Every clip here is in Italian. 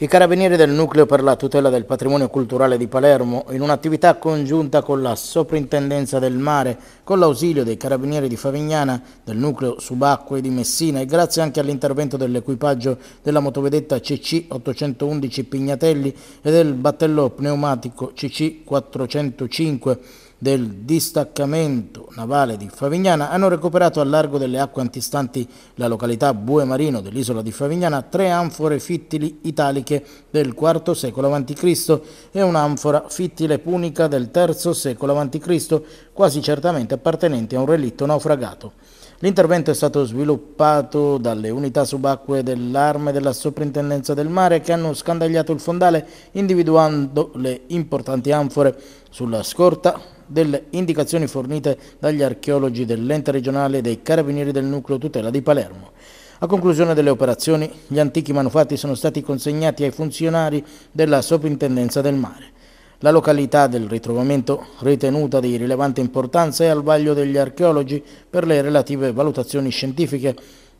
I carabinieri del Nucleo per la tutela del patrimonio culturale di Palermo, in un'attività congiunta con la Soprintendenza del Mare, con l'ausilio dei carabinieri di Favignana, del Nucleo Subacqueo di Messina e grazie anche all'intervento dell'equipaggio della motovedetta CC 811 Pignatelli e del battello pneumatico CC 405 del distaccamento navale di Favignana hanno recuperato al largo delle acque antistanti la località Bue Marino dell'isola di Favignana tre anfore fittili italiche del IV secolo a.C. e un'anfora fittile punica del III secolo a.C., quasi certamente appartenenti a un relitto naufragato. L'intervento è stato sviluppato dalle unità subacquee dell'arme della soprintendenza del mare che hanno scandagliato il fondale individuando le importanti anfore sulla scorta delle indicazioni fornite dagli archeologi dell'ente regionale dei carabinieri del nucleo tutela di Palermo. A conclusione delle operazioni, gli antichi manufatti sono stati consegnati ai funzionari della Soprintendenza del Mare. La località del ritrovamento, ritenuta di rilevante importanza, è al vaglio degli archeologi per le relative valutazioni scientifiche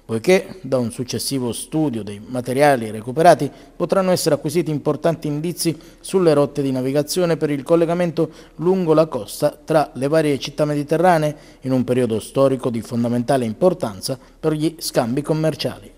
Poiché da un successivo studio dei materiali recuperati potranno essere acquisiti importanti indizi sulle rotte di navigazione per il collegamento lungo la costa tra le varie città mediterranee in un periodo storico di fondamentale importanza per gli scambi commerciali.